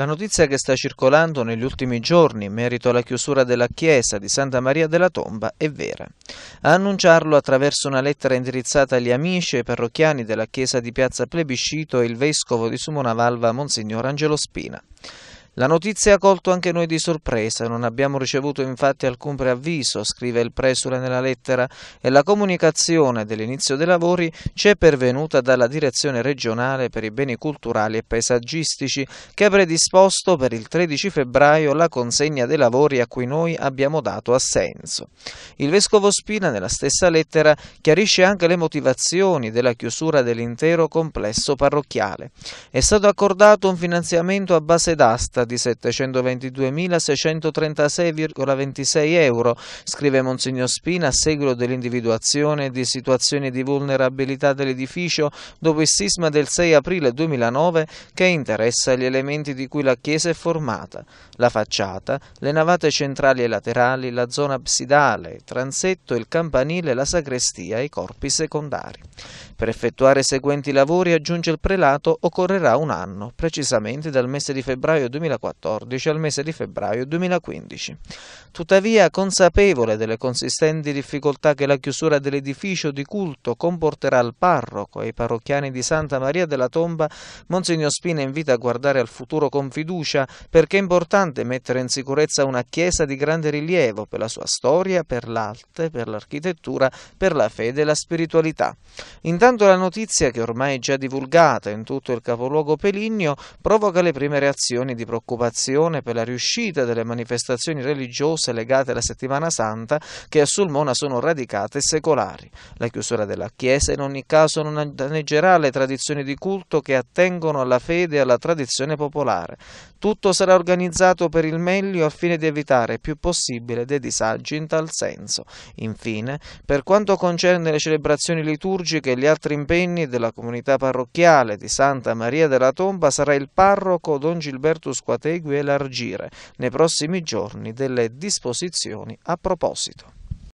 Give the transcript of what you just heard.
La notizia che sta circolando negli ultimi giorni in merito alla chiusura della chiesa di Santa Maria della Tomba è vera. A annunciarlo attraverso una lettera indirizzata agli amici e parrocchiani della chiesa di Piazza Plebiscito è il vescovo di Sumonavalva, Monsignor Angelo Spina. La notizia ha colto anche noi di sorpresa, non abbiamo ricevuto infatti alcun preavviso, scrive il presule nella lettera, e la comunicazione dell'inizio dei lavori ci è pervenuta dalla Direzione regionale per i beni culturali e paesaggistici che ha predisposto per il 13 febbraio la consegna dei lavori a cui noi abbiamo dato assenso. Il vescovo Spina nella stessa lettera chiarisce anche le motivazioni della chiusura dell'intero complesso parrocchiale. È stato accordato un finanziamento a base d'asta testa di 722.636,26 euro, scrive Monsignor Spina a seguito dell'individuazione di situazioni di vulnerabilità dell'edificio dopo il sisma del 6 aprile 2009 che interessa gli elementi di cui la chiesa è formata, la facciata, le navate centrali e laterali, la zona absidale, il transetto, il campanile, la sagrestia e i corpi secondari. Per effettuare i seguenti lavori, aggiunge il prelato, occorrerà un anno, precisamente dal mese di febbraio 2009 2014 al mese di febbraio 2015. Tuttavia, consapevole delle consistenti difficoltà che la chiusura dell'edificio di culto comporterà al parroco e ai parrocchiani di Santa Maria della Tomba, Monsignor Spina invita a guardare al futuro con fiducia perché è importante mettere in sicurezza una chiesa di grande rilievo per la sua storia, per l'arte, per l'architettura, per la fede e la spiritualità. Intanto la notizia che ormai è già divulgata in tutto il capoluogo Peligno provoca le prime reazioni di procura preoccupazione per la riuscita delle manifestazioni religiose legate alla settimana santa che a Sulmona sono radicate e secolari. La chiusura della chiesa in ogni caso non danneggerà le tradizioni di culto che attengono alla fede e alla tradizione popolare. Tutto sarà organizzato per il meglio al fine di evitare il più possibile dei disagi in tal senso. Infine, per quanto concerne le celebrazioni liturgiche e gli altri impegni della comunità parrocchiale di Santa Maria della Tomba sarà il parroco Don Gilberto Gilbertus Acquategui elargire nei prossimi giorni delle disposizioni a proposito.